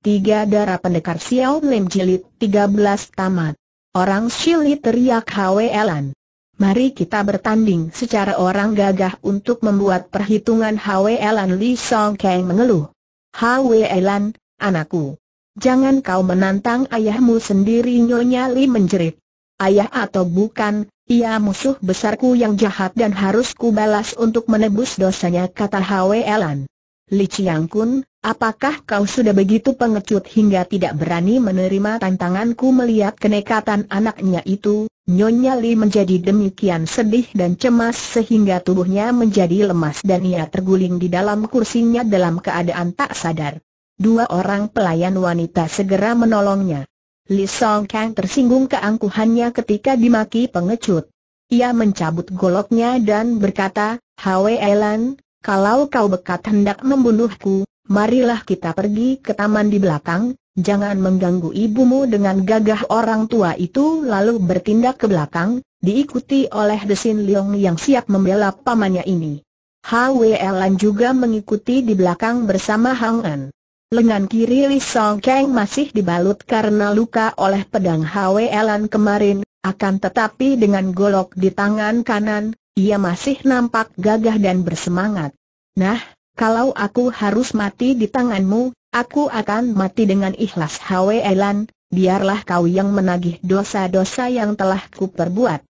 Tiga darah pendekar Xiao Lim Jilid 13 tamat. Orang Shili teriak Hwelan. Mari kita bertanding secara orang gagah untuk membuat perhitungan Hwelan Li Song Kang mengeluh. Hwelan, anakku. Jangan kau menantang ayahmu sendiri Nyonya Li menjerit. Ayah atau bukan, ia musuh besarku yang jahat dan harus kubalas untuk menebus dosanya kata Hwelan. Li Chiang Kun, Apakah kau sudah begitu pengecut hingga tidak berani menerima tantanganku melihat kenekatan anaknya itu? Nyonya Li menjadi demikian sedih dan cemas sehingga tubuhnya menjadi lemas dan ia terguling di dalam kursinya dalam keadaan tak sadar. Dua orang pelayan wanita segera menolongnya. Li Song Kang tersinggung keangkuhannya ketika dimaki pengecut. Ia mencabut goloknya dan berkata, Hwe Elan, kalau kau bekat hendak membunuhku, marilah kita pergi ke taman di belakang, jangan mengganggu ibumu dengan gagah orang tua itu lalu bertindak ke belakang, diikuti oleh Desin Leong yang siap membela pamannya ini. Hwelan juga mengikuti di belakang bersama Hang An. Lengan kiri Li Song Kang masih dibalut karena luka oleh pedang Hwelan kemarin, akan tetapi dengan golok di tangan kanan, ia masih nampak gagah dan bersemangat. Nah, kalau aku harus mati di tanganmu, aku akan mati dengan ikhlas Hwe Elan, biarlah kau yang menagih dosa-dosa yang telah kuperbuat.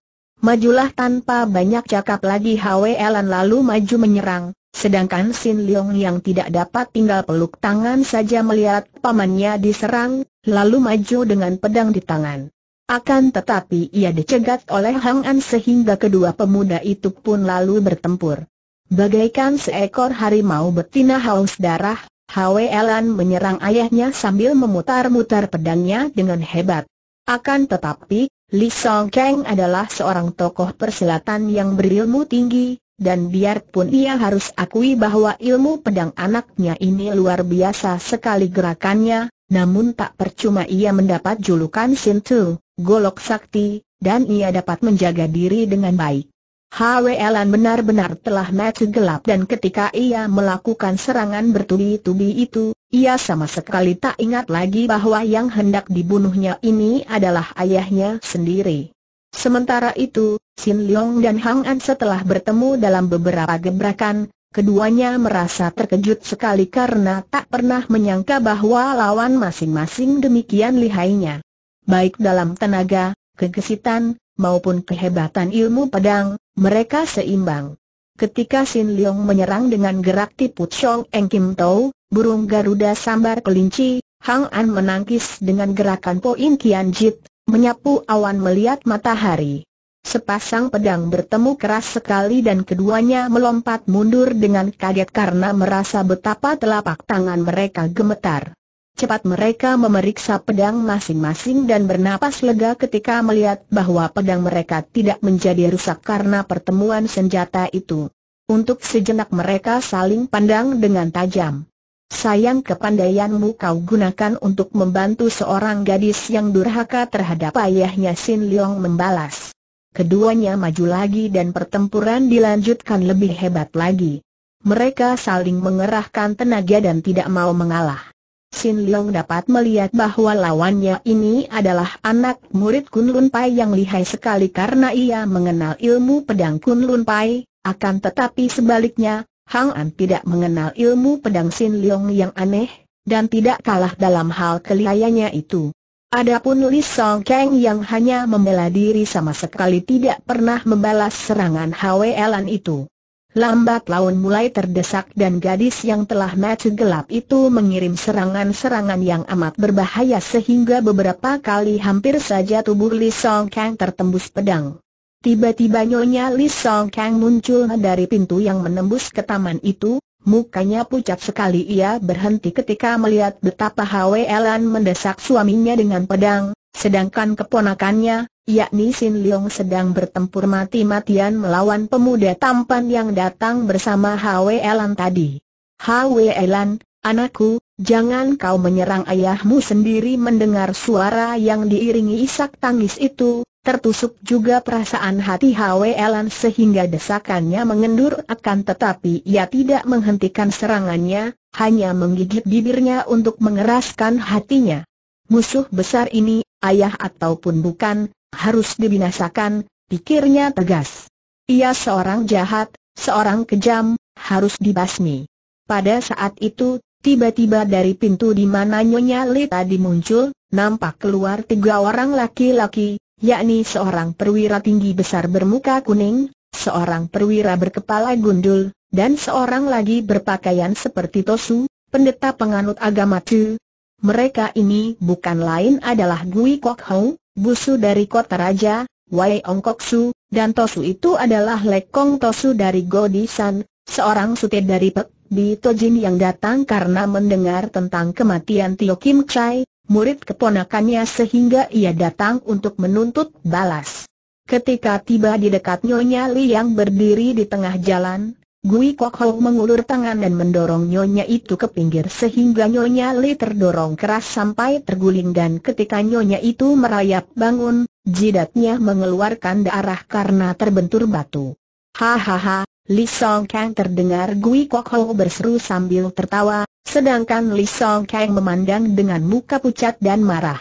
Majulah tanpa banyak cakap lagi Hwe Elan lalu maju menyerang, sedangkan Sin Leong yang tidak dapat tinggal peluk tangan saja melihat pamannya diserang, lalu maju dengan pedang di tangan. Akan tetapi ia dicegat oleh Hang An sehingga kedua pemuda itu pun lalu bertempur. Bagaikan seekor harimau betina haus darah, Elan menyerang ayahnya sambil memutar-mutar pedangnya dengan hebat. Akan tetapi, Li Song Kang adalah seorang tokoh persilatan yang berilmu tinggi, dan biarpun ia harus akui bahwa ilmu pedang anaknya ini luar biasa sekali gerakannya, namun tak percuma ia mendapat julukan Sintu, Golok Sakti, dan ia dapat menjaga diri dengan baik. Hwelan benar-benar telah mati gelap dan ketika ia melakukan serangan bertubi-tubi itu, ia sama sekali tak ingat lagi bahwa yang hendak dibunuhnya ini adalah ayahnya sendiri. Sementara itu, Sin Leong dan Hang An setelah bertemu dalam beberapa gebrakan, keduanya merasa terkejut sekali karena tak pernah menyangka bahwa lawan masing-masing demikian lihainya. Baik dalam tenaga, kegesitan, maupun kehebatan ilmu pedang, mereka seimbang. Ketika Sin Leong menyerang dengan gerak tipu Chong Eng Kim Tau, burung Garuda sambar kelinci, Hang An menangkis dengan gerakan Poin Kian Jit, menyapu awan melihat matahari. Sepasang pedang bertemu keras sekali dan keduanya melompat mundur dengan kaget karena merasa betapa telapak tangan mereka gemetar. Cepat mereka memeriksa pedang masing-masing dan bernapas lega ketika melihat bahwa pedang mereka tidak menjadi rusak karena pertemuan senjata itu. Untuk sejenak mereka saling pandang dengan tajam. Sayang kepandaianmu kau gunakan untuk membantu seorang gadis yang durhaka terhadap ayahnya Sin Leong membalas. Keduanya maju lagi dan pertempuran dilanjutkan lebih hebat lagi. Mereka saling mengerahkan tenaga dan tidak mau mengalah. Sin Leong dapat melihat bahwa lawannya ini adalah anak murid Kun Lun Pai yang lihai sekali karena ia mengenal ilmu pedang Kun Lun Pai, akan tetapi sebaliknya, Hang An tidak mengenal ilmu pedang Sin Leong yang aneh, dan tidak kalah dalam hal kelihayanya itu. Adapun Li Song Kang yang hanya membela diri sama sekali tidak pernah membalas serangan Hwelan itu. Lambat laun mulai terdesak dan gadis yang telah mati gelap itu mengirim serangan-serangan yang amat berbahaya sehingga beberapa kali hampir saja tubuh Li Song Kang tertembus pedang. Tiba-tiba nyonya Li Song Kang muncul dari pintu yang menembus ke taman itu, mukanya pucat sekali ia berhenti ketika melihat betapa Elan mendesak suaminya dengan pedang, Sedangkan keponakannya, yakni Sin Leong sedang bertempur mati-matian melawan pemuda tampan yang datang bersama Hwe Elan tadi. Hwe Elan, anakku, jangan kau menyerang ayahmu sendiri mendengar suara yang diiringi isak tangis itu, tertusuk juga perasaan hati Hwe Elan sehingga desakannya mengendur akan tetapi ia tidak menghentikan serangannya, hanya menggigit bibirnya untuk mengeraskan hatinya. Musuh besar ini ayah ataupun bukan, harus dibinasakan, pikirnya tegas. Ia seorang jahat, seorang kejam, harus dibasmi. Pada saat itu, tiba-tiba dari pintu di mana Nyonya Li tadi muncul, nampak keluar tiga orang laki-laki, yakni seorang perwira tinggi besar bermuka kuning, seorang perwira berkepala gundul, dan seorang lagi berpakaian seperti Tosu, pendeta penganut agama Tu, mereka ini bukan lain adalah Gui Kok Hong, busu dari kota raja, Wei Ong Kok Su, dan Tosu itu adalah Lekong Tosu dari Godisan, seorang sutir dari Pek di Tojin yang datang karena mendengar tentang kematian Tio Kim Chai, murid keponakannya sehingga ia datang untuk menuntut balas. Ketika tiba di dekat Nyonya Li yang berdiri di tengah jalan, Gui Hou mengulur tangan dan mendorong nyonya itu ke pinggir sehingga nyonya Li terdorong keras sampai terguling dan ketika nyonya itu merayap bangun, jidatnya mengeluarkan darah karena terbentur batu. Hahaha, Li Song Kang terdengar Gui Hou berseru sambil tertawa, sedangkan Li Song Kang memandang dengan muka pucat dan marah.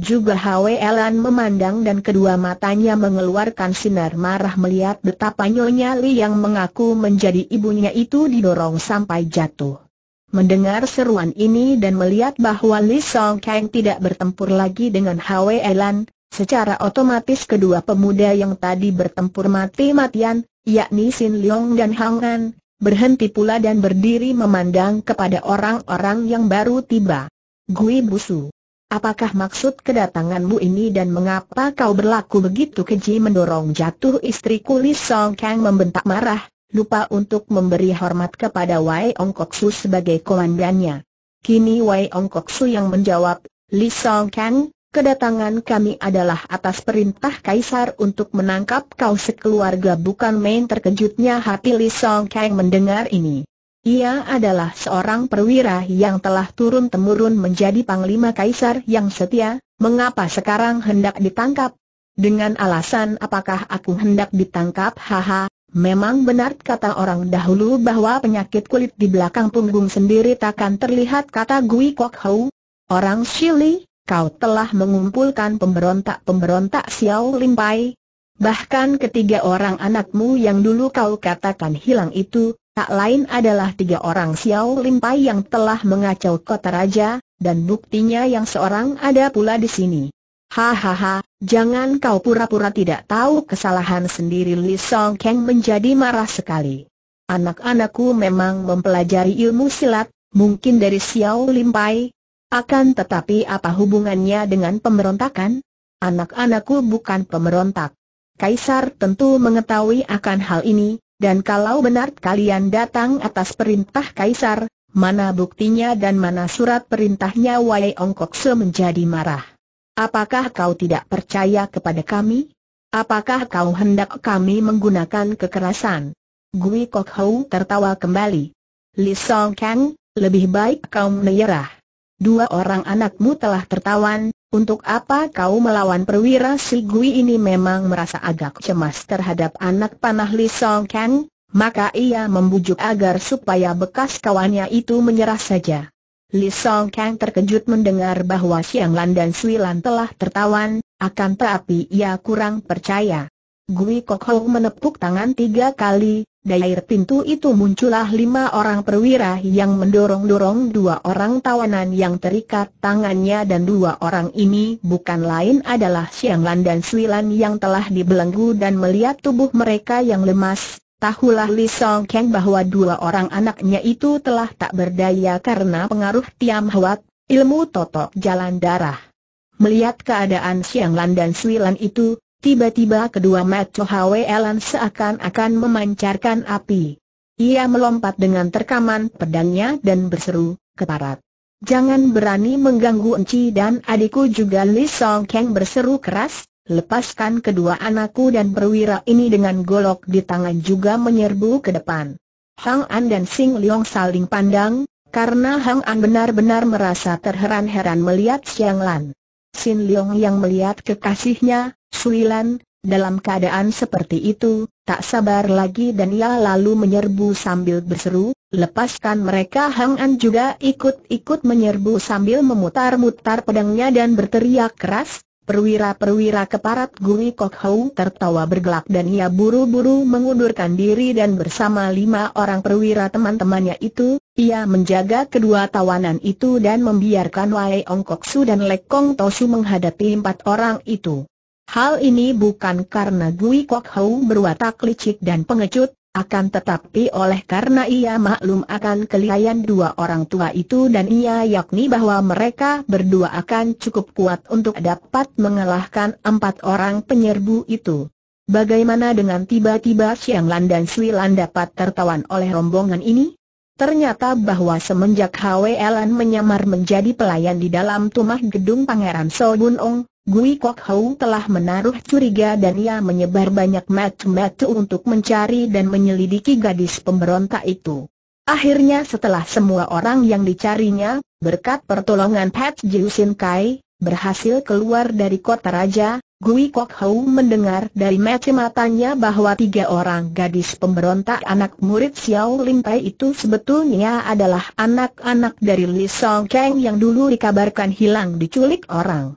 Juga Elan memandang dan kedua matanya mengeluarkan sinar marah melihat betapa Nyonya Li yang mengaku menjadi ibunya itu didorong sampai jatuh. Mendengar seruan ini dan melihat bahwa Li Song Kang tidak bertempur lagi dengan Elan, secara otomatis kedua pemuda yang tadi bertempur mati-matian, yakni Sin Leong dan Hang An, berhenti pula dan berdiri memandang kepada orang-orang yang baru tiba. Gui Busu Apakah maksud kedatanganmu ini dan mengapa kau berlaku begitu keji mendorong jatuh istriku Li Song Kang membentak marah, lupa untuk memberi hormat kepada Wai Ong Kok Su sebagai komandannya. Kini Wai Ong Kok Su yang menjawab, Li Song Kang, kedatangan kami adalah atas perintah Kaisar untuk menangkap kau sekeluarga bukan main terkejutnya hati Li Song Kang mendengar ini. Ia adalah seorang perwira yang telah turun-temurun menjadi panglima kaisar yang setia, mengapa sekarang hendak ditangkap? Dengan alasan apakah aku hendak ditangkap? Haha, memang benar kata orang dahulu bahwa penyakit kulit di belakang punggung sendiri takkan terlihat kata Gui Kok Hou. Orang Shili, kau telah mengumpulkan pemberontak-pemberontak Xiao Limpai. Bahkan ketiga orang anakmu yang dulu kau katakan hilang itu, tak lain adalah tiga orang Xiao Limpai yang telah mengacau kota raja, dan buktinya yang seorang ada pula di sini. Hahaha, jangan kau pura-pura tidak tahu kesalahan sendiri Li Song Kang menjadi marah sekali. Anak-anakku memang mempelajari ilmu silat, mungkin dari Xiao Limpai. Akan tetapi apa hubungannya dengan pemberontakan? Anak-anakku bukan pemberontak. Kaisar tentu mengetahui akan hal ini, dan kalau benar kalian datang atas perintah Kaisar, mana buktinya dan mana surat perintahnya Wai Ongkokse menjadi marah. Apakah kau tidak percaya kepada kami? Apakah kau hendak kami menggunakan kekerasan? Gui Kok Hou tertawa kembali. Li Song Kang, lebih baik kau menyerah. Dua orang anakmu telah tertawan, untuk apa kau melawan perwira si Gui ini memang merasa agak cemas terhadap anak panah Li Song Kang, maka ia membujuk agar supaya bekas kawannya itu menyerah saja. Li Song Kang terkejut mendengar bahwa Siang Lan dan Sui Lan telah tertawan, akan tetapi ia kurang percaya. Gui Kok Ho menepuk tangan tiga kali, dari pintu itu muncullah lima orang perwira yang mendorong-dorong dua orang tawanan yang terikat tangannya dan dua orang ini bukan lain adalah Siang Lan dan Sui Lan yang telah dibelenggu dan melihat tubuh mereka yang lemas. Tahulah Li Song Kang bahwa dua orang anaknya itu telah tak berdaya karena pengaruh Tiam Hwat, ilmu totok jalan darah. Melihat keadaan Siang Lan dan Sui Lan itu, Tiba-tiba kedua Macho Hwelan seakan-akan memancarkan api. Ia melompat dengan terkaman pedangnya dan berseru, keparat. Jangan berani mengganggu Enci dan adikku juga Li Song Kang berseru keras, lepaskan kedua anakku dan perwira ini dengan golok di tangan juga menyerbu ke depan. Hang An dan Sing Leong saling pandang, karena Hang An benar-benar merasa terheran-heran melihat Xiang Lan. Sin Leong yang melihat kekasihnya, Suilan, dalam keadaan seperti itu, tak sabar lagi dan ia lalu menyerbu sambil berseru, lepaskan mereka Hang An juga ikut-ikut menyerbu sambil memutar-mutar pedangnya dan berteriak keras, perwira-perwira keparat Gui Kok Hou tertawa bergelak dan ia buru-buru mengundurkan diri dan bersama lima orang perwira teman-temannya itu, ia menjaga kedua tawanan itu dan membiarkan Wai Ong Kok Su dan Lek Kong Tosu menghadapi empat orang itu. Hal ini bukan karena Gui Kok Hou berwatak licik dan pengecut, akan tetapi oleh karena ia maklum akan kelihayan dua orang tua itu dan ia yakni bahwa mereka berdua akan cukup kuat untuk dapat mengalahkan empat orang penyerbu itu. Bagaimana dengan tiba-tiba Siang Lan dan Sui Lan dapat tertawan oleh rombongan ini? Ternyata bahwa semenjak Hwe Lan menyamar menjadi pelayan di dalam tumah gedung Pangeran Sobun Ong, Gui Kok Hau telah menaruh curiga dan ia menyebar banyak mata-mata untuk mencari dan menyelidiki gadis pemberontak itu. Akhirnya setelah semua orang yang dicarinya, berkat pertolongan Pat Jiusin Kai, berhasil keluar dari kota raja, Gui Kok Hau mendengar dari mata-matanya bahwa tiga orang gadis pemberontak anak murid Xiao Lim Pai itu sebetulnya adalah anak-anak dari Li Song Kang yang dulu dikabarkan hilang diculik orang.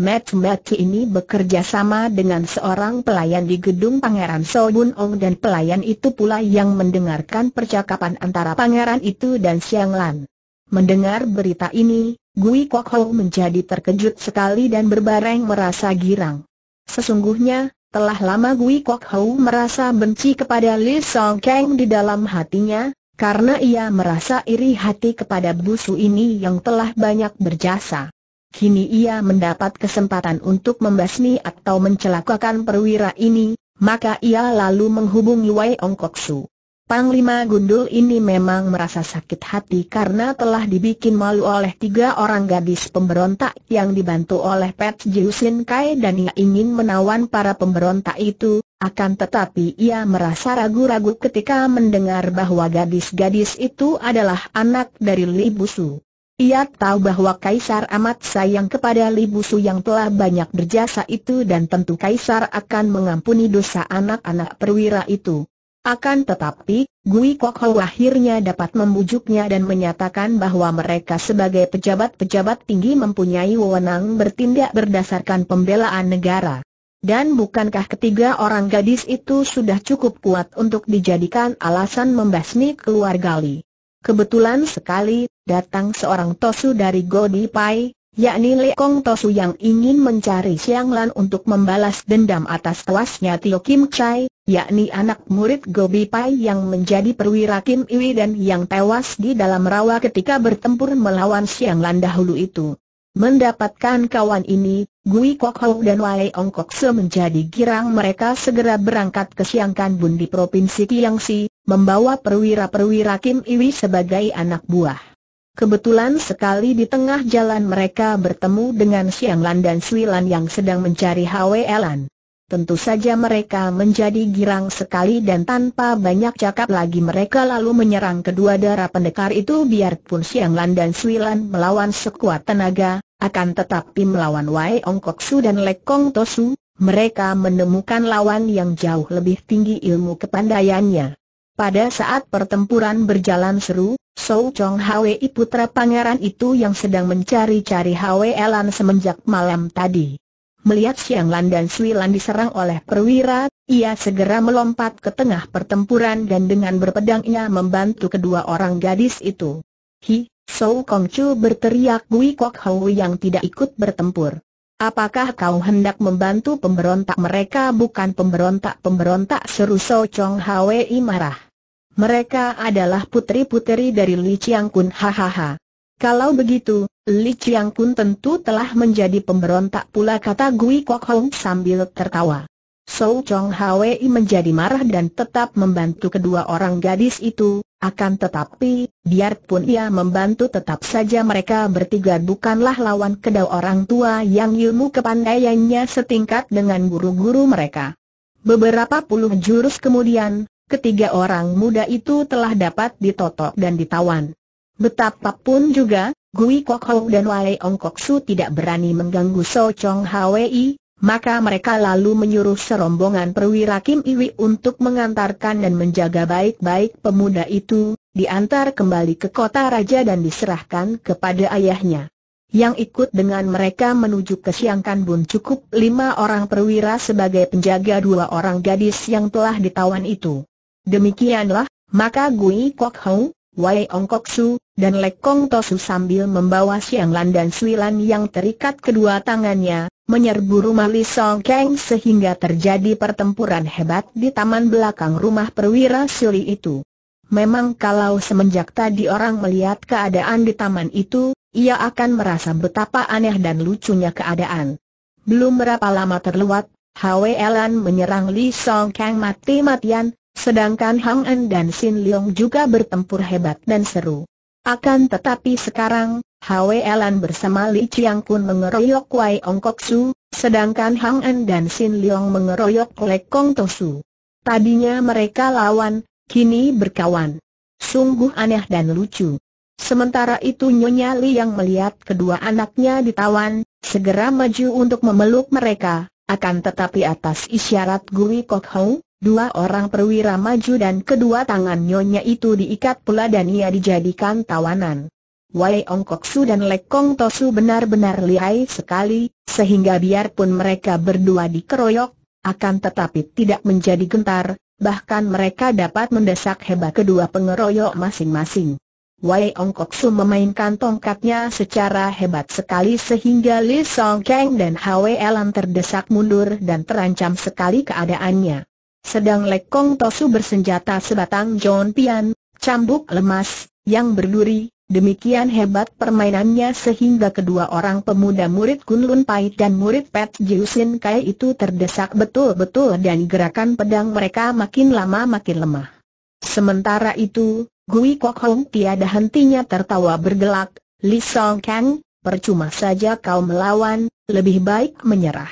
Matt Matt ini bekerja sama dengan seorang pelayan di gedung Pangeran Bun Ong dan pelayan itu pula yang mendengarkan percakapan antara pangeran itu dan Siang Lan. Mendengar berita ini, Gui Kok Ho menjadi terkejut sekali dan berbareng merasa girang. Sesungguhnya, telah lama Gui Kok Ho merasa benci kepada Li Song Kang di dalam hatinya, karena ia merasa iri hati kepada busu ini yang telah banyak berjasa kini ia mendapat kesempatan untuk membasmi atau mencelakakan perwira ini, maka ia lalu menghubungi Wei Ong Kok Su. Panglima Gundul ini memang merasa sakit hati karena telah dibikin malu oleh tiga orang gadis pemberontak yang dibantu oleh Pet Jiusin Kai dan ia ingin menawan para pemberontak itu, akan tetapi ia merasa ragu-ragu ketika mendengar bahwa gadis-gadis itu adalah anak dari Li Busu. Ia tahu bahwa Kaisar amat sayang kepada libusu yang telah banyak berjasa itu dan tentu Kaisar akan mengampuni dosa anak-anak perwira itu. Akan tetapi, Gui Kok akhirnya dapat membujuknya dan menyatakan bahwa mereka sebagai pejabat-pejabat tinggi mempunyai wewenang bertindak berdasarkan pembelaan negara. Dan bukankah ketiga orang gadis itu sudah cukup kuat untuk dijadikan alasan membasmi keluarga Li? Kebetulan sekali, datang seorang Tosu dari Godi Pai, yakni Lekong Tosu yang ingin mencari Siang Lan untuk membalas dendam atas tewasnya Tio Kim Chai, yakni anak murid Gobi Pai yang menjadi perwira Kim Iwi dan yang tewas di dalam rawa ketika bertempur melawan Siang Lan dahulu itu. Mendapatkan kawan ini, Gui Kok Hou dan Wai Ong Kok Se menjadi girang mereka segera berangkat ke Siangkan Bun di Provinsi Tiangsi, membawa perwira-perwira Kim Iwi sebagai anak buah. Kebetulan sekali di tengah jalan mereka bertemu dengan Siang Lan dan Sui Lan yang sedang mencari Hwe Lan. Tentu saja mereka menjadi girang sekali dan tanpa banyak cakap lagi mereka lalu menyerang kedua darah pendekar itu biarpun Siang Lan dan Lan melawan sekuat tenaga, akan tetapi melawan Wai Ong Kok Su dan Lek Kong Tosu, mereka menemukan lawan yang jauh lebih tinggi ilmu kepandaiannya. Pada saat pertempuran berjalan seru, Sou Chong Hwi putra pangeran itu yang sedang mencari-cari Hwi Elan semenjak malam tadi Melihat Siang Lan dan Sui Lan diserang oleh perwira, ia segera melompat ke tengah pertempuran dan dengan berpedangnya membantu kedua orang gadis itu. Hi, Sou Kong Chu berteriak Gui Kok Hou yang tidak ikut bertempur. Apakah kau hendak membantu pemberontak mereka bukan pemberontak-pemberontak seru Sou Chong Hwi marah. Mereka adalah putri putri dari Li Chiang Kun hahaha. Kalau begitu, Li Chiang pun tentu telah menjadi pemberontak pula kata Gui Kok Hong sambil tertawa. Sou Chong Hwi menjadi marah dan tetap membantu kedua orang gadis itu, akan tetapi, biarpun ia membantu tetap saja mereka bertiga bukanlah lawan kedua orang tua yang ilmu kepandaiannya setingkat dengan guru-guru mereka. Beberapa puluh jurus kemudian, ketiga orang muda itu telah dapat ditotok dan ditawan. Betapapun juga, Gui Kok Hou dan Wai Ong Kok Su tidak berani mengganggu So Chong Hwi, maka mereka lalu menyuruh serombongan perwira Kim Iwi untuk mengantarkan dan menjaga baik-baik pemuda itu, diantar kembali ke kota raja dan diserahkan kepada ayahnya. Yang ikut dengan mereka menuju ke Siangkan Bun cukup lima orang perwira sebagai penjaga dua orang gadis yang telah ditawan itu. Demikianlah, maka Gui Kok Hou, Wai Ong Kok Su, dan Lekong Tosu sambil membawa Siang Lan dan Sui Lan yang terikat kedua tangannya, menyerbu rumah Li Song Kang sehingga terjadi pertempuran hebat di taman belakang rumah perwira Suli itu. Memang kalau semenjak tadi orang melihat keadaan di taman itu, ia akan merasa betapa aneh dan lucunya keadaan. Belum berapa lama terlewat, Hwe Elan menyerang Li Song Kang mati-matian, sedangkan Hang En dan Sin Leong juga bertempur hebat dan seru. Akan tetapi sekarang, Elan bersama Li Chiang Kun mengeroyok Wai Ong Kok Su, sedangkan Hang An dan Sin Leong mengeroyok Lek Kong Tosu. Tadinya mereka lawan, kini berkawan. Sungguh aneh dan lucu. Sementara itu Nyonya Li yang melihat kedua anaknya ditawan, segera maju untuk memeluk mereka, akan tetapi atas isyarat Gui Kok Hong. Dua orang perwira maju dan kedua tangan nyonya itu diikat pula dan ia dijadikan tawanan. Wai Ong Kok Su dan Lek Kong Tosu benar-benar lihai sekali, sehingga biarpun mereka berdua dikeroyok, akan tetapi tidak menjadi gentar, bahkan mereka dapat mendesak hebat kedua pengeroyok masing-masing. Wai Ong Kok Su memainkan tongkatnya secara hebat sekali sehingga Lee Song Kang dan Hwee Elan terdesak mundur dan terancam sekali keadaannya. Sedang Lekong Tosu bersenjata sebatang John Pian, cambuk lemas, yang berduri, demikian hebat permainannya sehingga kedua orang pemuda murid Kunlun Pai dan murid Pet Jiusin Kai itu terdesak betul-betul dan gerakan pedang mereka makin lama makin lemah. Sementara itu, Gui Kok Hong tiada hentinya tertawa bergelak, Li Song Kang, percuma saja kau melawan, lebih baik menyerah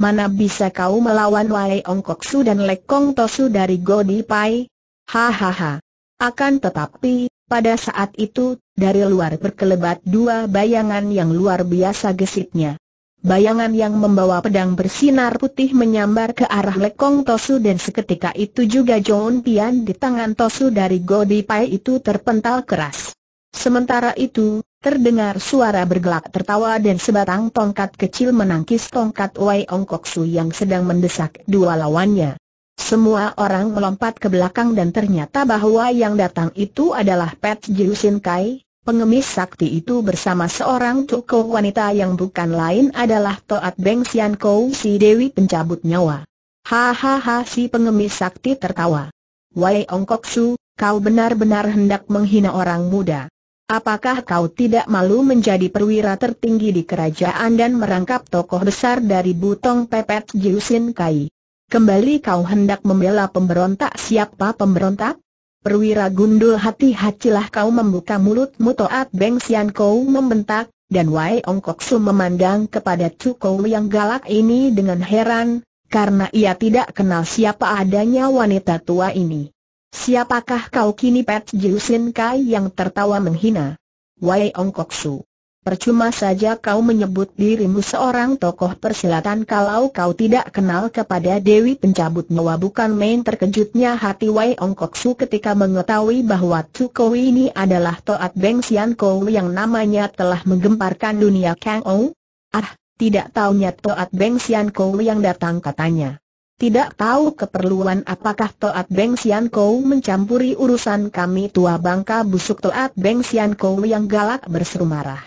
mana bisa kau melawan Wai Ong Kok Su dan Lek Kong Tosu dari Godi Pai? Hahaha. Akan tetapi, pada saat itu, dari luar berkelebat dua bayangan yang luar biasa gesitnya. Bayangan yang membawa pedang bersinar putih menyambar ke arah Lek Kong Tosu dan seketika itu juga John Pian di tangan Tosu dari Godi Pai itu terpental keras. Sementara itu, Terdengar suara bergelak tertawa dan sebatang tongkat kecil menangkis tongkat Wei Ong Kok Su yang sedang mendesak dua lawannya. Semua orang melompat ke belakang dan ternyata bahwa yang datang itu adalah Pet Sin Kai, pengemis sakti itu bersama seorang toko wanita yang bukan lain adalah Toat Beng Sian Kou si Dewi pencabut nyawa. Hahaha si pengemis sakti tertawa. Wei Ong Kok Su, kau benar-benar hendak menghina orang muda. Apakah kau tidak malu menjadi perwira tertinggi di kerajaan dan merangkap tokoh besar dari Butong Pepet Jiusin Kai? Kembali kau hendak membela pemberontak siapa pemberontak? Perwira gundul hati-hatilah kau membuka mulutmu Toat Beng Sian Kau membentak, dan Wai Ong Kok Su memandang kepada Chu Kou yang galak ini dengan heran, karena ia tidak kenal siapa adanya wanita tua ini. Siapakah kau kini Jiu Jiusin Kai yang tertawa menghina? Wai Ong Kok Su. Percuma saja kau menyebut dirimu seorang tokoh persilatan kalau kau tidak kenal kepada Dewi Pencabut Nyawa bukan main terkejutnya hati Wai Ong Kok Su ketika mengetahui bahwa Tsukowi ini adalah Toat Beng Sian Kou yang namanya telah menggemparkan dunia Kang Ou. Ah, tidak taunya Toat Beng Sian Kou yang datang katanya. Tidak tahu keperluan apakah Toat Beng Sian Kou mencampuri urusan kami tua bangka busuk Toat Beng Sian Kou yang galak berseru marah.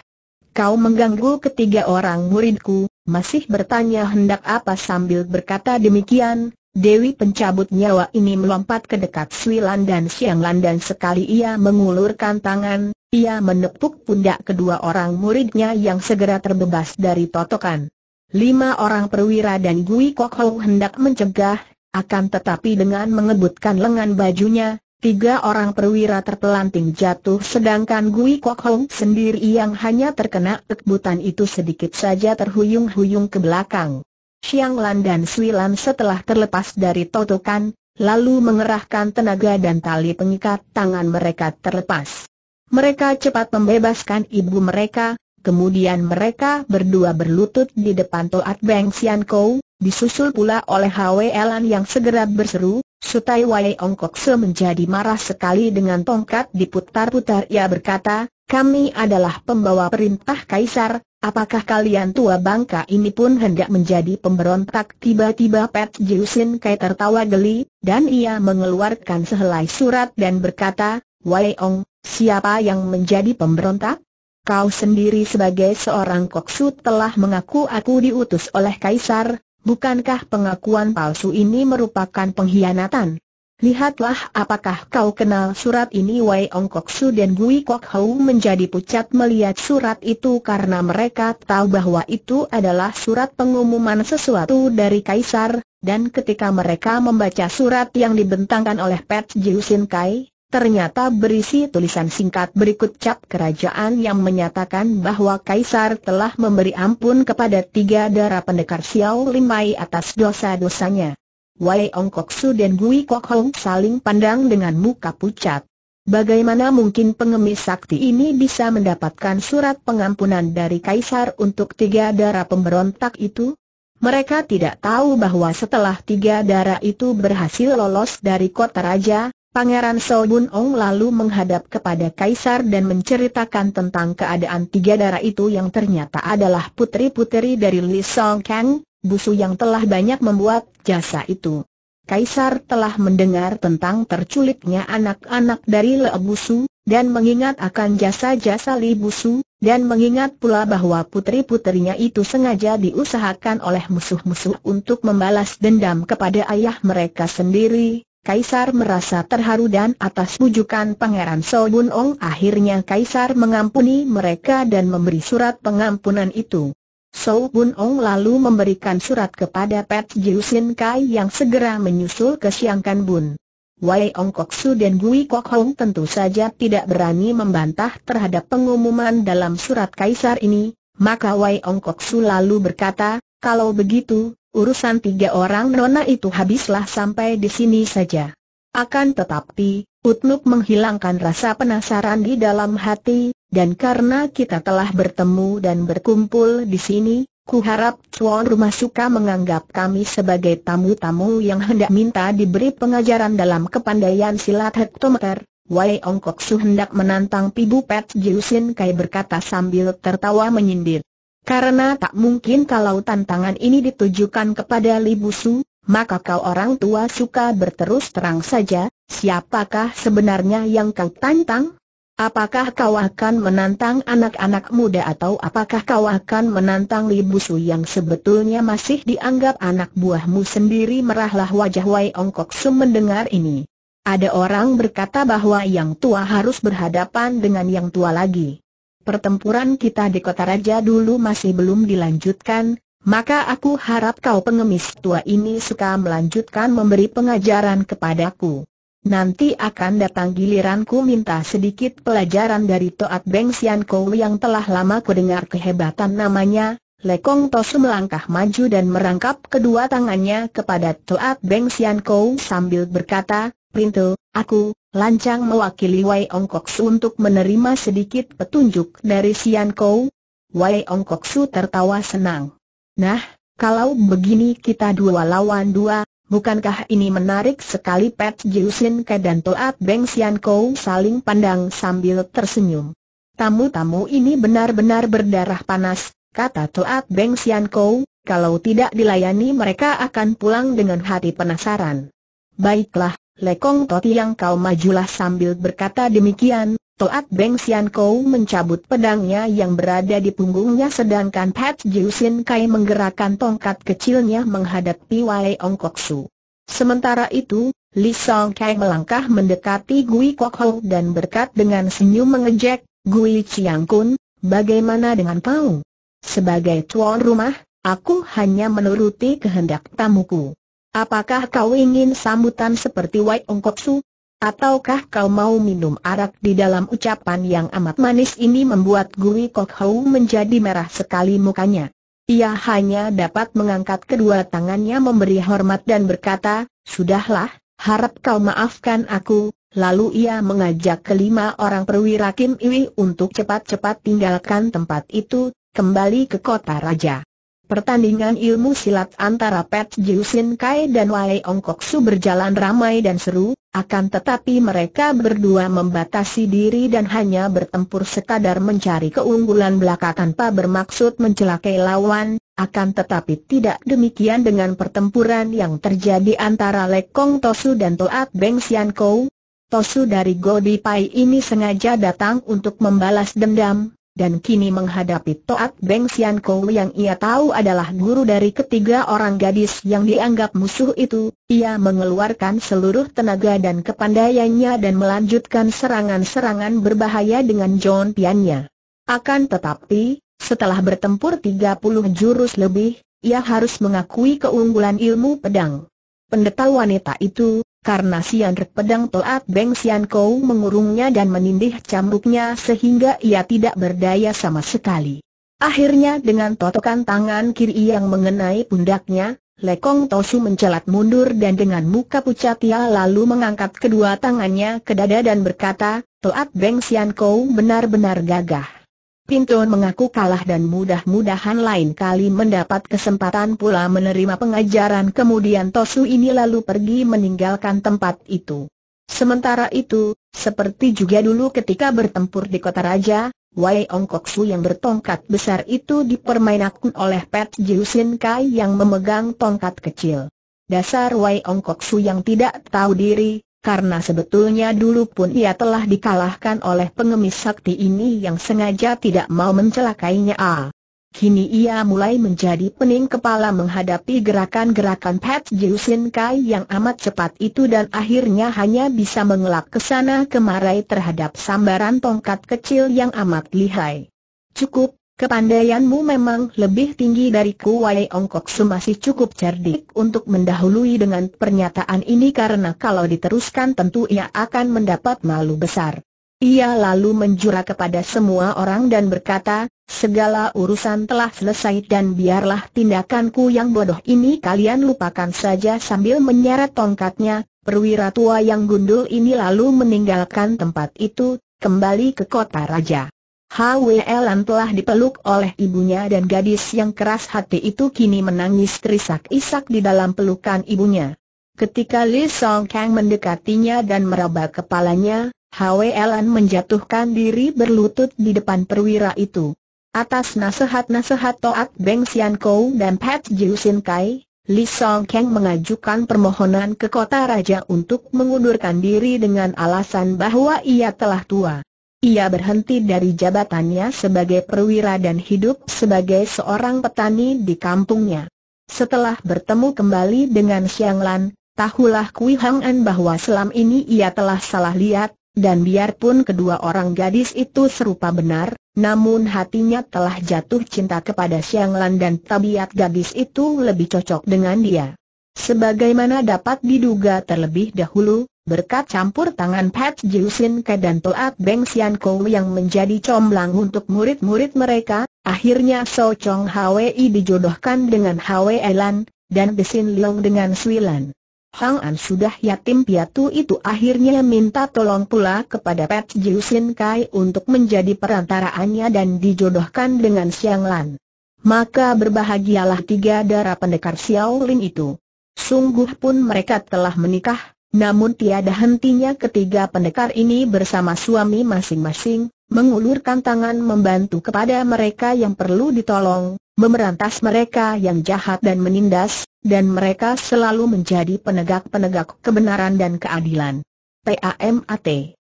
Kau mengganggu ketiga orang muridku, masih bertanya hendak apa sambil berkata demikian, Dewi pencabut nyawa ini melompat ke dekat Sui Lan dan Siang Lan dan sekali ia mengulurkan tangan, ia menepuk pundak kedua orang muridnya yang segera terbebas dari totokan. Lima orang perwira dan Gui Kok Hou hendak mencegah, akan tetapi dengan mengebutkan lengan bajunya, tiga orang perwira terpelanting jatuh sedangkan Gui Kok Hou sendiri yang hanya terkena ekbutan itu sedikit saja terhuyung-huyung ke belakang. Xiang Lan dan Sui Lan setelah terlepas dari totokan, lalu mengerahkan tenaga dan tali pengikat tangan mereka terlepas. Mereka cepat membebaskan ibu mereka, Kemudian mereka berdua berlutut di depan Toat Beng Sian Kou, disusul pula oleh Hwe Elan yang segera berseru, Sutai Wai Kok Se menjadi marah sekali dengan tongkat diputar-putar ia berkata, kami adalah pembawa perintah Kaisar, apakah kalian tua bangka ini pun hendak menjadi pemberontak tiba-tiba Pat Jiusin Kai tertawa geli, dan ia mengeluarkan sehelai surat dan berkata, Wai Ong, siapa yang menjadi pemberontak? Kau sendiri sebagai seorang Koksu telah mengaku aku diutus oleh kaisar, bukankah pengakuan palsu ini merupakan pengkhianatan? Lihatlah apakah kau kenal surat ini Wei Ong Koksu dan Gui Kok Hou menjadi pucat melihat surat itu karena mereka tahu bahwa itu adalah surat pengumuman sesuatu dari kaisar, dan ketika mereka membaca surat yang dibentangkan oleh Pet Jiu Sin Kai, ternyata berisi tulisan singkat berikut cap kerajaan yang menyatakan bahwa Kaisar telah memberi ampun kepada tiga darah pendekar Xiao Limai atas dosa-dosanya. Wei Ong Kok Su dan Gui Kok Hong saling pandang dengan muka pucat. Bagaimana mungkin pengemis sakti ini bisa mendapatkan surat pengampunan dari Kaisar untuk tiga darah pemberontak itu? Mereka tidak tahu bahwa setelah tiga darah itu berhasil lolos dari kota raja, Pangeran Sobun Ong lalu menghadap kepada Kaisar dan menceritakan tentang keadaan tiga darah itu yang ternyata adalah putri-putri dari Li Song Kang, busu yang telah banyak membuat jasa itu. Kaisar telah mendengar tentang terculiknya anak-anak dari Le Busu, dan mengingat akan jasa-jasa Li Busu, dan mengingat pula bahwa putri-putrinya itu sengaja diusahakan oleh musuh-musuh untuk membalas dendam kepada ayah mereka sendiri, Kaisar merasa terharu dan atas bujukan Pangeran Sobun Ong akhirnya Kaisar mengampuni mereka dan memberi surat pengampunan itu. Sobun Ong lalu memberikan surat kepada Pet Jiusin Kai yang segera menyusul ke Siang kan Bun. Wei Ong Kok Su dan Gui Kok Hong tentu saja tidak berani membantah terhadap pengumuman dalam surat Kaisar ini, maka Wai Ong Kok Su lalu berkata, kalau begitu, urusan tiga orang nona itu habislah sampai di sini saja. Akan tetapi, Utluk menghilangkan rasa penasaran di dalam hati, dan karena kita telah bertemu dan berkumpul di sini, kuharap Chuan Rumah Suka menganggap kami sebagai tamu-tamu yang hendak minta diberi pengajaran dalam kepandaian silat hektometer. Wei Ongkok Su hendak menantang Pibu Pet Sin Kai berkata sambil tertawa menyindir. Karena tak mungkin kalau tantangan ini ditujukan kepada Libusu, maka kau orang tua suka berterus terang saja, siapakah sebenarnya yang kau tantang? Apakah kau akan menantang anak-anak muda atau apakah kau akan menantang Libusu yang sebetulnya masih dianggap anak buahmu sendiri merahlah wajah Wai Ongkok Sum mendengar ini. Ada orang berkata bahwa yang tua harus berhadapan dengan yang tua lagi pertempuran kita di kota raja dulu masih belum dilanjutkan, maka aku harap kau pengemis tua ini suka melanjutkan memberi pengajaran kepadaku. Nanti akan datang giliranku minta sedikit pelajaran dari Toat Beng Sian Kou yang telah lama kudengar kehebatan namanya. Lekong Tosu melangkah maju dan merangkap kedua tangannya kepada Toat Beng Sian Kou sambil berkata, Printo, aku, lancang mewakili Wei Ong Kok Su untuk menerima sedikit petunjuk dari Sian Kou. Wei Ong Kok Su tertawa senang. Nah, kalau begini kita dua lawan dua, bukankah ini menarik sekali Pat Jiusin Ke dan Toat Beng Sian Kou saling pandang sambil tersenyum. Tamu-tamu ini benar-benar berdarah panas, kata Toat Beng Sian Kou, kalau tidak dilayani mereka akan pulang dengan hati penasaran. Baiklah, Lekong Toti yang kau majulah sambil berkata demikian, Toat Beng Sian Kau mencabut pedangnya yang berada di punggungnya sedangkan Pat Jiusin Kai menggerakkan tongkat kecilnya menghadapi Wai Ong Kok Su. Sementara itu, Li Song Kai melangkah mendekati Gui Kok Ho dan berkat dengan senyum mengejek, Gui Chiang Kun, bagaimana dengan kau? Sebagai tuan rumah, aku hanya menuruti kehendak tamuku. Apakah kau ingin sambutan seperti Wai Ong Kok Su? Ataukah kau mau minum arak di dalam ucapan yang amat manis ini membuat Gui Kok Hou menjadi merah sekali mukanya. Ia hanya dapat mengangkat kedua tangannya memberi hormat dan berkata, Sudahlah, harap kau maafkan aku. Lalu ia mengajak kelima orang perwira Kim Iwi untuk cepat-cepat tinggalkan tempat itu, kembali ke kota raja. Pertandingan ilmu silat antara Pet Pat Sin Kai dan Wai Ong Kok Su berjalan ramai dan seru, akan tetapi mereka berdua membatasi diri dan hanya bertempur sekadar mencari keunggulan belaka tanpa bermaksud mencelakai lawan, akan tetapi tidak demikian dengan pertempuran yang terjadi antara Lekong Tosu dan Toat Beng Sian Kou. Tosu dari Godi Pai ini sengaja datang untuk membalas dendam, dan kini menghadapi Toat Beng Sian Kou yang ia tahu adalah guru dari ketiga orang gadis yang dianggap musuh itu, ia mengeluarkan seluruh tenaga dan kepandaiannya dan melanjutkan serangan-serangan berbahaya dengan John Piannya. Akan tetapi, setelah bertempur 30 jurus lebih, ia harus mengakui keunggulan ilmu pedang. Pendeta wanita itu, karena Sian Rek Pedang Toat Beng Sian Kou mengurungnya dan menindih cambuknya sehingga ia tidak berdaya sama sekali. Akhirnya dengan totokan tangan kiri yang mengenai pundaknya, Lekong Tosu mencelat mundur dan dengan muka pucat ia lalu mengangkat kedua tangannya ke dada dan berkata, Toat Beng Sian Kou benar-benar gagah. Pinton mengaku kalah dan mudah-mudahan lain kali mendapat kesempatan pula menerima pengajaran kemudian Tosu ini lalu pergi meninggalkan tempat itu. Sementara itu, seperti juga dulu ketika bertempur di kota raja, Wai Ong Su yang bertongkat besar itu dipermainkan oleh Pet Sin Kai yang memegang tongkat kecil. Dasar Wai Ong Su yang tidak tahu diri, karena sebetulnya dulu pun ia telah dikalahkan oleh pengemis sakti ini yang sengaja tidak mau mencelakainya. Ah. Kini ia mulai menjadi pening kepala menghadapi gerakan-gerakan Pat Jiusin Kai yang amat cepat itu dan akhirnya hanya bisa mengelak ke sana kemarai terhadap sambaran tongkat kecil yang amat lihai. Cukup, Kepandaianmu memang lebih tinggi dari Wae Ongkok Su masih cukup cerdik untuk mendahului dengan pernyataan ini karena kalau diteruskan tentu ia akan mendapat malu besar. Ia lalu menjura kepada semua orang dan berkata, segala urusan telah selesai dan biarlah tindakanku yang bodoh ini kalian lupakan saja sambil menyeret tongkatnya, perwira tua yang gundul ini lalu meninggalkan tempat itu, kembali ke kota raja. HWLM telah dipeluk oleh ibunya dan gadis yang keras hati itu kini menangis terisak-isak di dalam pelukan ibunya. Ketika Li Song Kang mendekatinya dan meraba kepalanya, HWLM menjatuhkan diri berlutut di depan perwira itu. Atas nasihat-nasihat Toat Beng Sian Kou dan Pat Jiu Sin Kai, Li Song Kang mengajukan permohonan ke kota raja untuk mengundurkan diri dengan alasan bahwa ia telah tua. Ia berhenti dari jabatannya sebagai perwira dan hidup sebagai seorang petani di kampungnya. Setelah bertemu kembali dengan Xiang Lan, tahulah Kui Hang An bahwa selam ini ia telah salah lihat, dan biarpun kedua orang gadis itu serupa benar, namun hatinya telah jatuh cinta kepada Xiang Lan dan tabiat gadis itu lebih cocok dengan dia. Sebagaimana dapat diduga terlebih dahulu, Berkat campur tangan Pat Sin Ke dan Toat Beng Sian Kou yang menjadi comblang untuk murid-murid mereka, akhirnya So Chong Hwi dijodohkan dengan Hwi Elan, dan Besin Leong dengan Sui Lan. Hang An sudah yatim piatu itu akhirnya minta tolong pula kepada Pat Sin Kai untuk menjadi perantaraannya dan dijodohkan dengan Siang Lan. Maka berbahagialah tiga darah pendekar Xiao Lin itu. Sungguh pun mereka telah menikah, namun tiada hentinya ketiga pendekar ini bersama suami masing-masing, mengulurkan tangan membantu kepada mereka yang perlu ditolong, memerantas mereka yang jahat dan menindas, dan mereka selalu menjadi penegak-penegak kebenaran dan keadilan. PAMAT